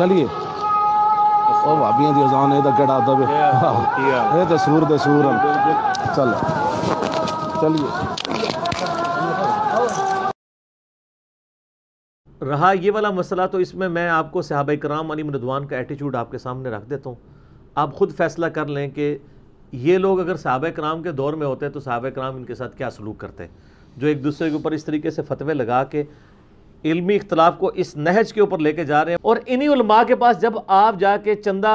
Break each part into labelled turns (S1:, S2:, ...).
S1: चलिए ਉਹ ਭਾਬੀਆਂ ਦੀ ਅਜ਼ਾਨ ਇਹਦਾ ਕਿਹੜਾ ਅਦਬ ਹੈ ਇਹ ਤੇ ਸੂਰ ਦੇ ਸੂਰ ਹਨ रहा ये वाला मसला तो इसमें मैं आपको सहाब कराम अली मदवान का एटीट्यूड आपके सामने रख देता हूँ आप ख़ुद फैसला कर लें कि ये लोग अगर सहाब कराम के दौर में होते तो सहाबा कराम इनके साथ क्या सलूक करते जो एक दूसरे के ऊपर इस तरीके से फतवे लगा के इल्मी इख्तलाफ को इस नहज के ऊपर लेके जा रहे हैं और इन्हीं उलमा के पास जब आप जाके चंदा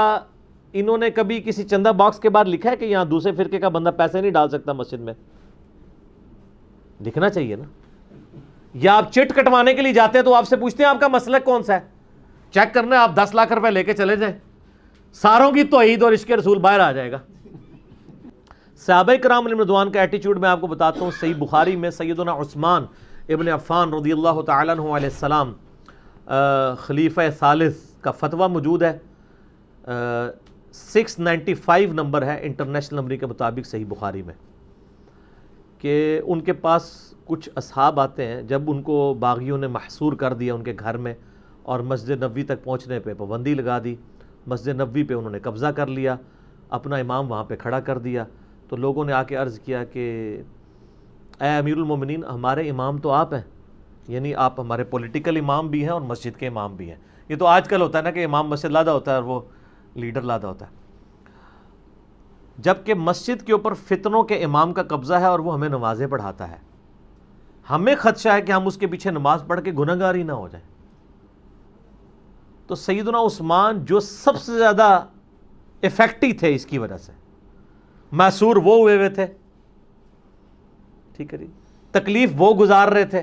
S1: इन्होंने कभी किसी चंदा बॉक्स के बाहर लिखा है कि यहाँ दूसरे फिरके का बंदा पैसे नहीं डाल सकता मस्जिद में लिखना चाहिए ना या आप चिट कटवाने के लिए जाते हैं तो आपसे पूछते हैं आपका मसला कौन सा है चेक करना आप दस लाख रुपए लेके चले जाए सारों की तो ईद और इश्क रसूल बाहर आ जाएगा साहब कराम का एटीट्यूड मैं आपको बताता हूँ सही बुखारी में सैदना उस्मान इबन अफ़ान रदी अल्लाह तसलाम खलीफ़ सालिस का फतवा मौजूद है सिक्स नाइन्टी फाइव नंबर है इंटरनेशनल नंबरी के मुताबिक सही बुखारी में कि उनके पास कुछ असहाब आते हैं जब उनको बागियों ने महसूर कर दिया उनके घर में और मस्जिद नबी तक पहुँचने पर पाबंदी लगा दी मस्जिद नबी पर उन्होंने कब्ज़ा कर लिया अपना इमाम वहाँ पर खड़ा कर दिया तो लोगों ने आके अर्ज़ किया कि ए उमिन हमारे इमाम तो आप हैं यानी आप हमारे पॉलिटिकल इमाम भी हैं और मस्जिद के इमाम भी हैं ये तो आजकल होता है ना कि इमाम मस्जिद लादा होता है और वो लीडर लादा होता है जबकि मस्जिद के ऊपर फितनों के इमाम का कब्ज़ा है और वो हमें नमाज़ें पढ़ाता है हमें खदशा है कि हम उसके पीछे नमाज़ पढ़ के गुनागार ही ना हो जाए तो सईदना उस्मान जो सबसे ज़्यादा इफ़ेक्टिव थे इसकी वजह से मैसूर वो हुए हुए थे ठीक है जी तकलीफ वो गुजार रहे थे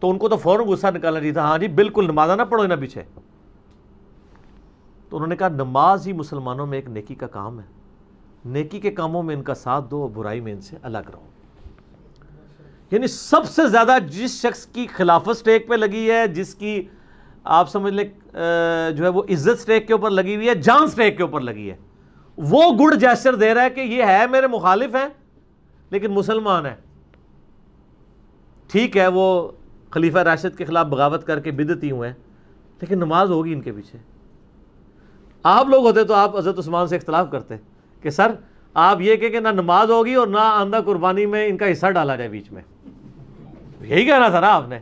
S1: तो उनको तो फौरन गुस्सा निकालना चाहिए था हाँ जी बिल्कुल नमाजा ना पढ़ो ना पीछे तो उन्होंने कहा नमाज ही मुसलमानों में एक नेकी का काम है नेकी के कामों में इनका साथ दो और बुराई में इनसे अलग रहो यानी सबसे ज़्यादा जिस शख्स की खिलाफत स्टेक पे लगी है जिसकी आप समझ लें जो है वो इज्जत स्टेक के ऊपर लगी हुई है जान स्टेक के ऊपर लगी है वो गुड़ जैसर दे रहा है कि ये है मेरे मुखालिफ हैं लेकिन मुसलमान है ठीक है वो खलीफा राशिद के ख़िलाफ़ बगावत करके बिदती हुए हैं लेकिन नमाज होगी इनके पीछे आप लोग होते तो आप हज़रत उस्मान से इख्तलाफ करते कि सर आप ये कहें कि ना नमाज होगी और ना आंदा कुर्बानी में इनका हिस्सा डाला जाए बीच में यही कहना था ना आपने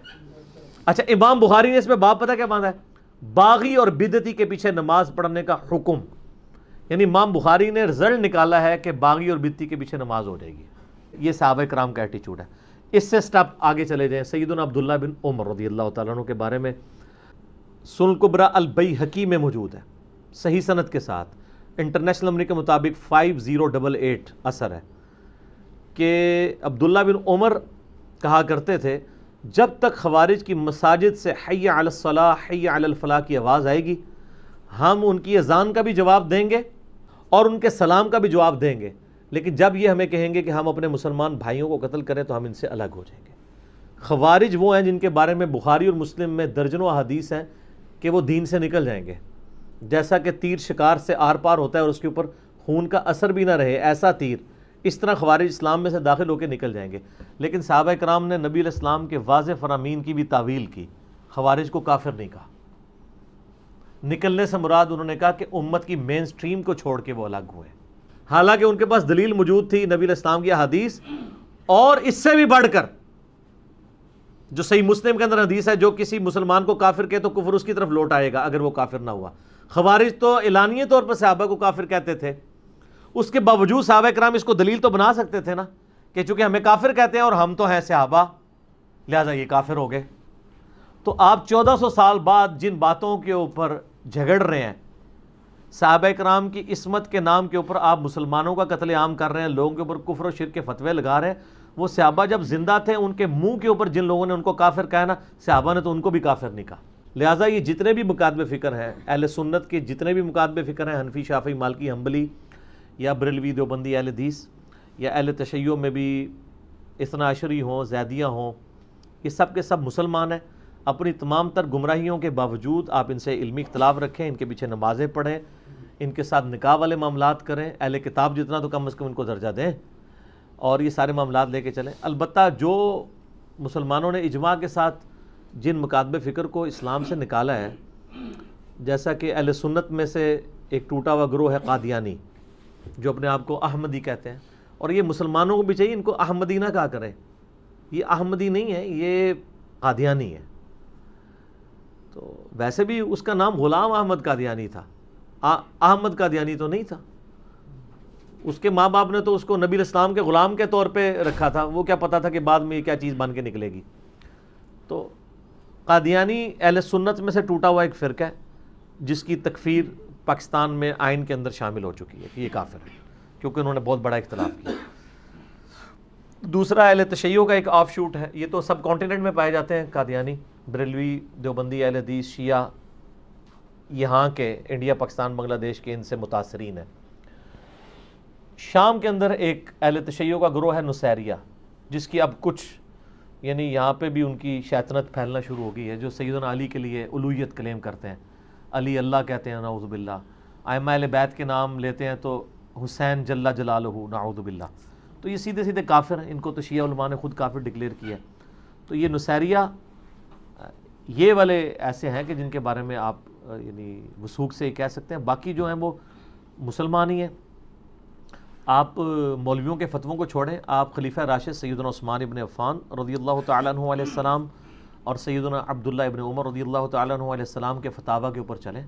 S1: अच्छा इमाम बुखारी ने इसमें बाप पता क्या बांधा है बागी और बिदती के पीछे नमाज पढ़ने का हुक्म यानी इमाम बुखारी ने रिजल्ट निकाला है कि बागी और बिदती के पीछे नमाज हो जाएगी ये सहाब कराम का एटीट्यूड है इससे स्टेप आगे चले जाएँ सईदन अब्दुल्ला बिन उमर रदी अल्लाह तु के बारे में सुनकुबरा अलबई हकी में मौजूद है सही सनत के साथ इंटरनेशनल नंबर के मुताबिक फाइव ज़ीरो डबल एट असर है कि अब्दुल्ला बिन उमर कहा करते थे जब तक खवारिज की मसाजिद से हैया अलसला हैया की आवाज़ आएगी हम उनकी अजान का भी जवाब देंगे और उनके सलाम का भी जवाब देंगे लेकिन जब ये हमें कहेंगे कि हम अपने मुसलमान भाइयों को कत्ल करें तो हम इनसे अलग हो जाएंगे खवारिज वो हैं जिनके बारे में बुखारी और मुस्लिम में दर्जनों अदीस हैं कि वो दीन से निकल जाएंगे जैसा कि तीर शिकार से आर पार होता है और उसके ऊपर खून का असर भी ना रहे ऐसा तीर इस तरह खवारिज इस्लाम में से दाखिल होकर निकल जाएंगे लेकिन साहब कराम ने नबी इस्लाम के वाज फरामीन की भी तावील की खवारिज को काफिर नहीं कहा निकलने से मुराद उन्होंने कहा कि उम्मत की मेन स्ट्रीम को छोड़ के वो अलग हुए हालांकि उनके पास दलील मौजूद थी नबी इस्लाम की हदीस और इससे भी बढ़कर जो सही मुस्लिम के अंदर हदीस है जो किसी मुसलमान को काफिर कहे तो कुफर उसकी तरफ लौट आएगा अगर वो काफिर ना हुआ खबारिश तो ऐलानिय तौर पर सहाबा को काफिर कहते थे उसके बावजूद सहाबा कराम इसको दलील तो बना सकते थे ना कि चूंकि हमें काफिर कहते हैं और हम तो हैं सहाबा लिहाजा ये काफिर हो गए तो आप चौदह सौ साल बाद जिन बातों के ऊपर झगड़ रहे हैं साहब कराम की इसमत के नाम के ऊपर आप मुसलमानों का कत्ल आम कर रहे हैं लोगों के ऊपर कुफर शिर के फतवे लगा रहे हैं वो सहाबा जब जिंदा थे उनके मुंह के ऊपर जिन लोगों ने उनको काफिर कहा ना सहाबा ने तो उनको भी काफिर नहीं कहा लिहाजा ये जितने भी मुकादब फ़िक्र हैं अहल सुन्नत के जितने भी मुकादब फ़िक्र हैं हनफी शाफी मालकी हम्बली या बरेलवी देवबंदी अहल दीस या अहल तशैयों में भी इसनाशरी हों जैदियाँ हों ये सब के सब मुसलमान हैं अपनी तमाम तर गुमराहियों के बावजूद आप इनसे इलमी इख्तलाफ रखें इनके पीछे नमाजें पढ़ें इनके साथ निकाह वाले मामला करें अहल किताब जितना तो कम अज़ कम इनको दर्जा दें और ये सारे मामला लेके चलें अलबत् जो मुसलमानों ने इजमा के साथ जिन मकादब फ़िक्र को इस्लाम से निकाला है जैसा कि अहल सुन्नत में से एक टूटा हुआ ग्रोह है कादियानी जो अपने आप को अहमदी कहते हैं और ये मुसलमानों को भी चाहिए इनको अहमदी ना कहा करें ये अहमदी नहीं है ये कादियानी है तो वैसे भी उसका नाम गुलाम अहमद कादियानी था अहमद कादियानी तो नहीं था उसके माँ बाप ने तो उसको नबी इस्लाम के ग़ुलाम के तौर पे रखा था वो क्या पता था कि बाद में ये क्या चीज़ बन के निकलेगी तो कादियानी अहल सुन्नत में से टूटा हुआ एक फ़िरका है जिसकी तकफीर पाकिस्तान में आइन के अंदर शामिल हो चुकी है कि ये काफिर है क्योंकि उन्होंने बहुत बड़ा इख्तलाफ किया दूसरा अहल तशैयों का एक ऑफ शूट है ये तो सब कॉन्टीनेंट में पाए जाते हैं कादियानी बरेलवी देवबंदी अहल हदीस शिया यहाँ के इंडिया पाकिस्तान बांग्लादेश के इनसे मुतासरीन हैं शाम के अंदर एक अहल तशैयों का ग्रोह है नुसैरिया जिसकी अब कुछ यानी यहाँ पे भी उनकी शैतनत फैलना शुरू हो गई है जो सैदन अली के लिए उलूत क्लेम करते हैं अली अल्लाह कहते हैं नाउदबिल्ला आयमा बैत के नाम लेते हैं तो हुसैन जल्ला जलालहू नाउदबिल्ला तो ये सीधे सीधे काफिर इनको तो शिया ने खुद काफिर डिक्लेयर किया तो ये नुसैरिया ये वाले ऐसे हैं कि जिनके बारे में आप यानी वसूख से कह सकते हैं बाकी जो हैं वो मुसलमान ही हैं आप मौलवियों के फतवों को छोड़ें आप खलीफा राशिद सैदन ओस्मान इबन अफ़ान रदी अल्लाह तसम और सैदना अब्दुल्ला इबन उमर रदी अल्लाह तसम के फतावा के ऊपर चलें